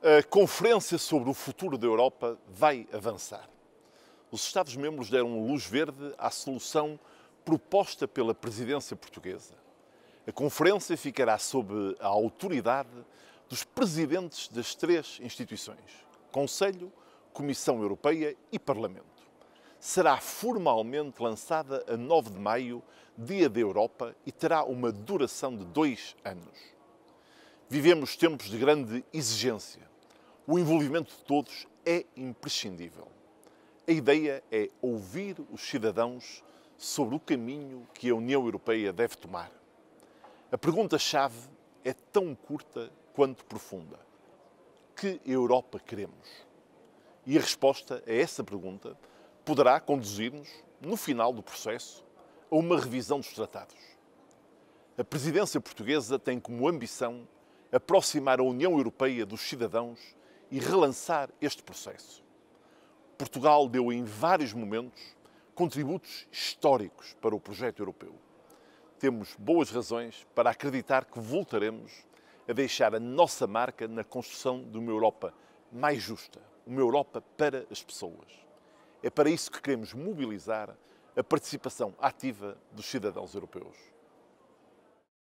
A Conferência sobre o Futuro da Europa vai avançar. Os Estados-membros deram luz verde à solução proposta pela presidência portuguesa. A conferência ficará sob a autoridade dos presidentes das três instituições: Conselho, Comissão Europeia e Parlamento. Será formalmente lançada a 9 de maio, Dia da Europa, e terá uma duração de dois anos. Vivemos tempos de grande exigência o envolvimento de todos é imprescindível. A ideia é ouvir os cidadãos sobre o caminho que a União Europeia deve tomar. A pergunta-chave é tão curta quanto profunda. Que Europa queremos? E a resposta a essa pergunta poderá conduzir-nos, no final do processo, a uma revisão dos tratados. A presidência portuguesa tem como ambição aproximar a União Europeia dos cidadãos e relançar este processo. Portugal deu em vários momentos contributos históricos para o projeto europeu. Temos boas razões para acreditar que voltaremos a deixar a nossa marca na construção de uma Europa mais justa, uma Europa para as pessoas. É para isso que queremos mobilizar a participação ativa dos cidadãos europeus.